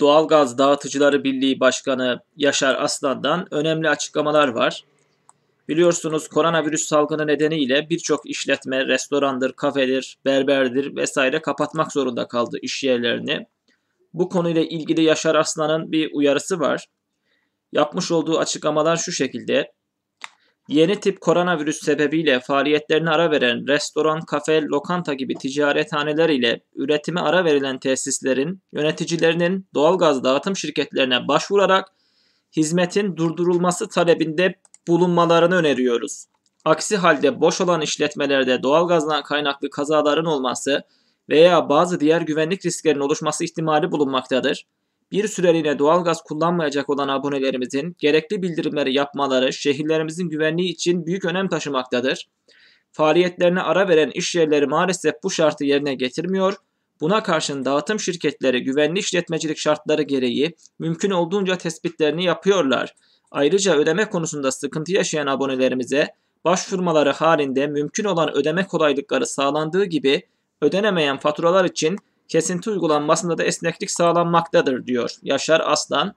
Doğalgaz Dağıtıcıları Birliği Başkanı Yaşar Aslan'dan önemli açıklamalar var. Biliyorsunuz koronavirüs salgını nedeniyle birçok işletme, restorandır, kafedir, berberdir vesaire kapatmak zorunda kaldı iş yerlerini. Bu konuyla ilgili Yaşar Aslan'ın bir uyarısı var. Yapmış olduğu açıklamalar şu şekilde. Yeni tip koronavirüs sebebiyle faaliyetlerini ara veren restoran, kafe, lokanta gibi ticarethaneler ile üretimi ara verilen tesislerin yöneticilerinin doğalgaz dağıtım şirketlerine başvurarak hizmetin durdurulması talebinde bulunmalarını öneriyoruz. Aksi halde boş olan işletmelerde doğalgazdan kaynaklı kazaların olması veya bazı diğer güvenlik risklerin oluşması ihtimali bulunmaktadır bir süreliğine doğalgaz kullanmayacak olan abonelerimizin gerekli bildirimleri yapmaları şehirlerimizin güvenliği için büyük önem taşımaktadır. Faaliyetlerine ara veren iş yerleri maalesef bu şartı yerine getirmiyor. Buna karşın dağıtım şirketleri güvenli işletmecilik şartları gereği mümkün olduğunca tespitlerini yapıyorlar. Ayrıca ödeme konusunda sıkıntı yaşayan abonelerimize başvurmaları halinde mümkün olan ödeme kolaylıkları sağlandığı gibi ödenemeyen faturalar için kesinti uygulanmasında da esneklik sağlanmaktadır diyor Yaşar Aslan.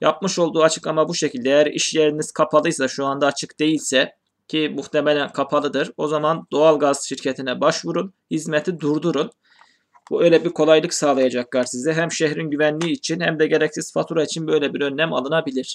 Yapmış olduğu açıklama bu şekilde. Eğer iş yeriniz kapalıysa şu anda açık değilse ki muhtemelen kapalıdır. O zaman doğalgaz şirketine başvurun. Hizmeti durdurun. Bu öyle bir kolaylık sağlayacaklar size. Hem şehrin güvenliği için hem de gereksiz fatura için böyle bir önlem alınabilir.